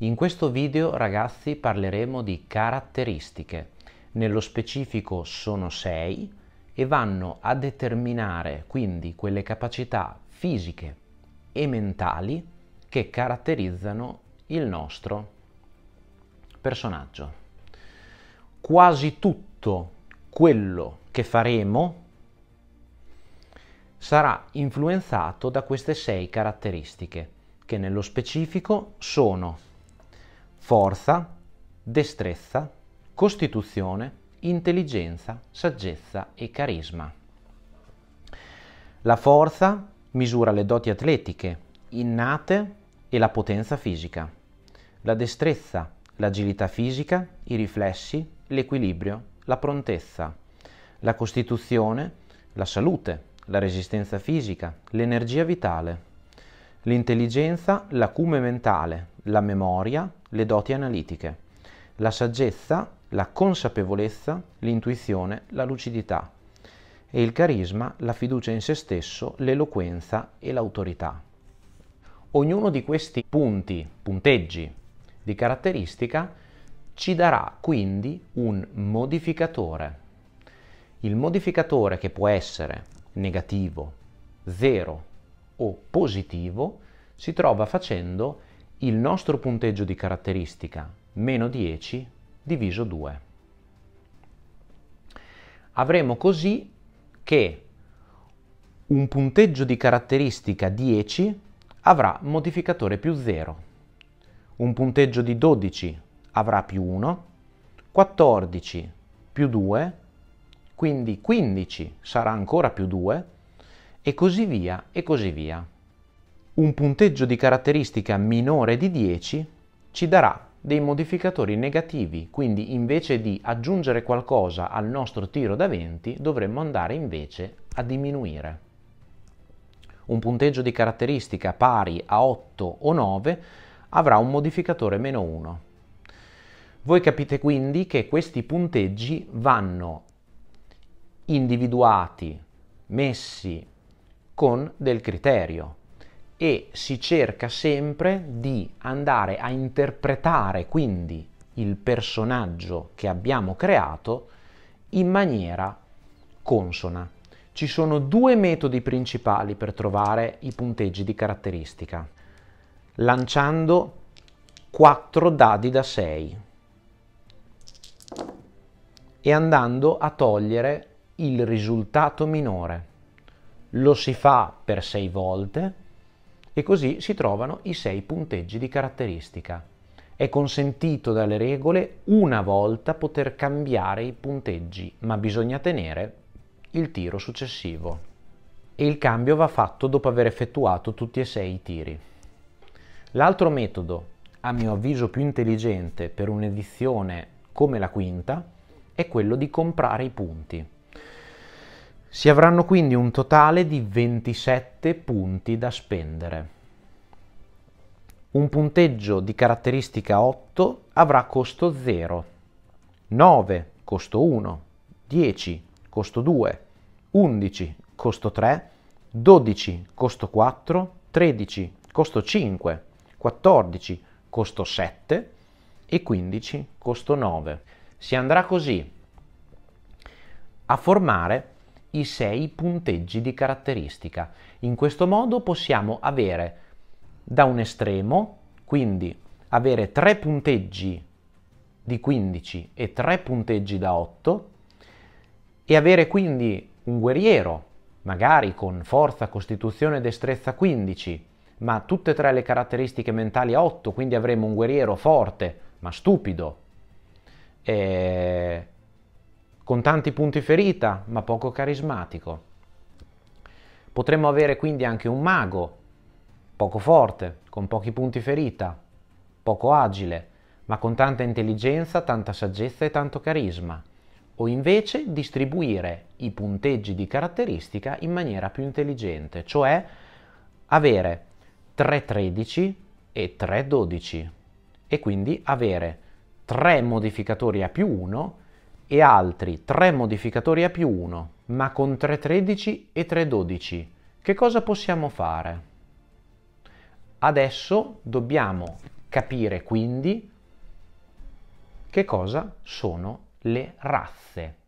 In questo video ragazzi parleremo di caratteristiche, nello specifico sono sei e vanno a determinare quindi quelle capacità fisiche e mentali che caratterizzano il nostro personaggio. Quasi tutto quello che faremo sarà influenzato da queste sei caratteristiche che nello specifico sono forza, destrezza, costituzione, intelligenza, saggezza e carisma. La forza misura le doti atletiche, innate e la potenza fisica, la destrezza, l'agilità fisica, i riflessi, l'equilibrio, la prontezza, la costituzione, la salute, la resistenza fisica, l'energia vitale, l'intelligenza, l'acume mentale, la memoria, le doti analitiche, la saggezza, la consapevolezza, l'intuizione, la lucidità e il carisma, la fiducia in se stesso, l'eloquenza e l'autorità. Ognuno di questi punti, punteggi di caratteristica ci darà quindi un modificatore. Il modificatore che può essere negativo, 0 o positivo si trova facendo il nostro punteggio di caratteristica meno 10 diviso 2. Avremo così che un punteggio di caratteristica 10 avrà modificatore più 0, un punteggio di 12 avrà più 1, 14 più 2, quindi 15 sarà ancora più 2 e così via e così via un punteggio di caratteristica minore di 10 ci darà dei modificatori negativi, quindi invece di aggiungere qualcosa al nostro tiro da 20 dovremmo andare invece a diminuire. Un punteggio di caratteristica pari a 8 o 9 avrà un modificatore meno 1. Voi capite quindi che questi punteggi vanno individuati, messi con del criterio, e si cerca sempre di andare a interpretare quindi il personaggio che abbiamo creato in maniera consona. Ci sono due metodi principali per trovare i punteggi di caratteristica, lanciando 4 dadi da 6 e andando a togliere il risultato minore. Lo si fa per 6 volte e così si trovano i sei punteggi di caratteristica. È consentito dalle regole una volta poter cambiare i punteggi, ma bisogna tenere il tiro successivo. E il cambio va fatto dopo aver effettuato tutti e sei i tiri. L'altro metodo, a mio avviso più intelligente per un'edizione come la quinta, è quello di comprare i punti. Si avranno quindi un totale di 27 punti da spendere. Un punteggio di caratteristica 8 avrà costo 0, 9 costo 1, 10 costo 2, 11 costo 3, 12 costo 4, 13 costo 5, 14 costo 7 e 15 costo 9. Si andrà così a formare i sei punteggi di caratteristica. In questo modo possiamo avere da un estremo, quindi avere tre punteggi di 15 e tre punteggi da 8 e avere quindi un guerriero, magari con forza, costituzione e destrezza 15, ma tutte e tre le caratteristiche mentali a 8, quindi avremo un guerriero forte ma stupido, eh, con tanti punti ferita, ma poco carismatico. Potremmo avere quindi anche un mago, poco forte, con pochi punti ferita, poco agile, ma con tanta intelligenza, tanta saggezza e tanto carisma, o invece distribuire i punteggi di caratteristica in maniera più intelligente, cioè avere 3-13 e 3-12 e quindi avere 3 modificatori a più 1 e altri 3 modificatori a più 1, ma con 3.13 e 3.12, Che cosa possiamo fare? Adesso dobbiamo capire quindi che cosa sono le razze.